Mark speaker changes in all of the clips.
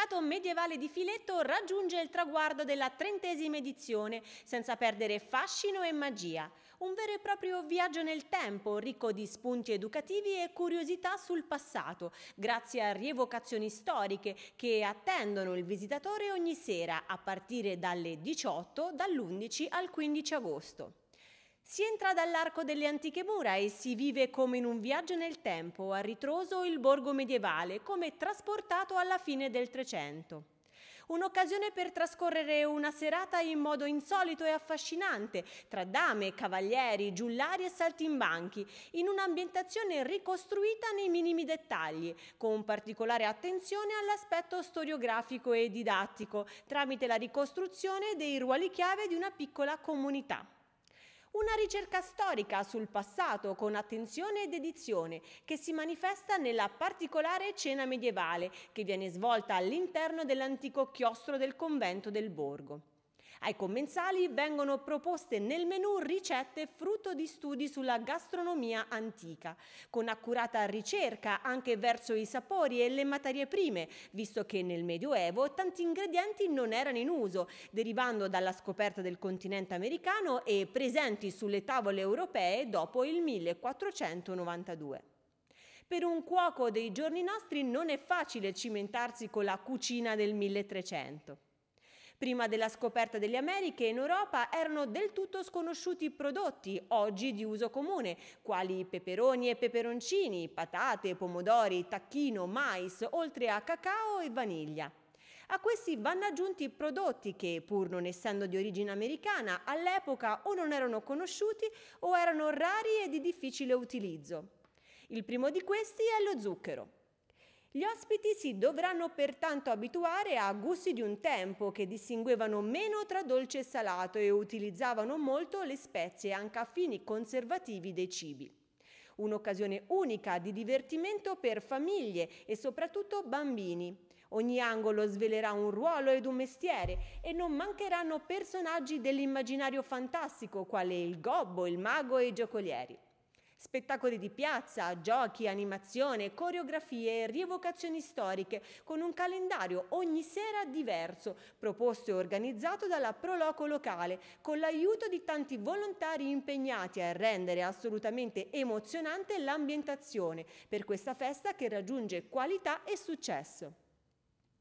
Speaker 1: mercato medievale di Filetto raggiunge il traguardo della trentesima edizione, senza perdere fascino e magia. Un vero e proprio viaggio nel tempo, ricco di spunti educativi e curiosità sul passato, grazie a rievocazioni storiche che attendono il visitatore ogni sera, a partire dalle 18, dall'11 al 15 agosto. Si entra dall'arco delle antiche mura e si vive come in un viaggio nel tempo, a ritroso il borgo medievale, come trasportato alla fine del Trecento. Un'occasione per trascorrere una serata in modo insolito e affascinante, tra dame, cavalieri, giullari e saltimbanchi, in un'ambientazione ricostruita nei minimi dettagli, con particolare attenzione all'aspetto storiografico e didattico, tramite la ricostruzione dei ruoli chiave di una piccola comunità. Una ricerca storica sul passato con attenzione e dedizione che si manifesta nella particolare cena medievale che viene svolta all'interno dell'antico chiostro del convento del Borgo. Ai commensali vengono proposte nel menù ricette frutto di studi sulla gastronomia antica, con accurata ricerca anche verso i sapori e le materie prime, visto che nel Medioevo tanti ingredienti non erano in uso, derivando dalla scoperta del continente americano e presenti sulle tavole europee dopo il 1492. Per un cuoco dei giorni nostri non è facile cimentarsi con la cucina del 1300. Prima della scoperta delle Americhe in Europa erano del tutto sconosciuti prodotti oggi di uso comune, quali peperoni e peperoncini, patate, pomodori, tacchino, mais, oltre a cacao e vaniglia. A questi vanno aggiunti prodotti che, pur non essendo di origine americana, all'epoca o non erano conosciuti o erano rari e di difficile utilizzo. Il primo di questi è lo zucchero. Gli ospiti si dovranno pertanto abituare a gusti di un tempo che distinguevano meno tra dolce e salato e utilizzavano molto le spezie anche a fini conservativi dei cibi. Un'occasione unica di divertimento per famiglie e soprattutto bambini. Ogni angolo svelerà un ruolo ed un mestiere e non mancheranno personaggi dell'immaginario fantastico quale il gobbo, il mago e i giocolieri. Spettacoli di piazza, giochi, animazione, coreografie, rievocazioni storiche, con un calendario ogni sera diverso, proposto e organizzato dalla Proloco locale, con l'aiuto di tanti volontari impegnati a rendere assolutamente emozionante l'ambientazione per questa festa che raggiunge qualità e successo.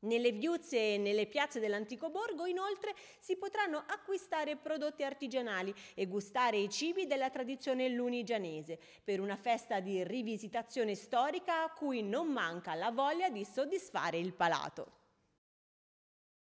Speaker 1: Nelle viuzze e nelle piazze dell'antico borgo inoltre si potranno acquistare prodotti artigianali e gustare i cibi della tradizione lunigianese per una festa di rivisitazione storica a cui non manca la voglia di soddisfare il palato.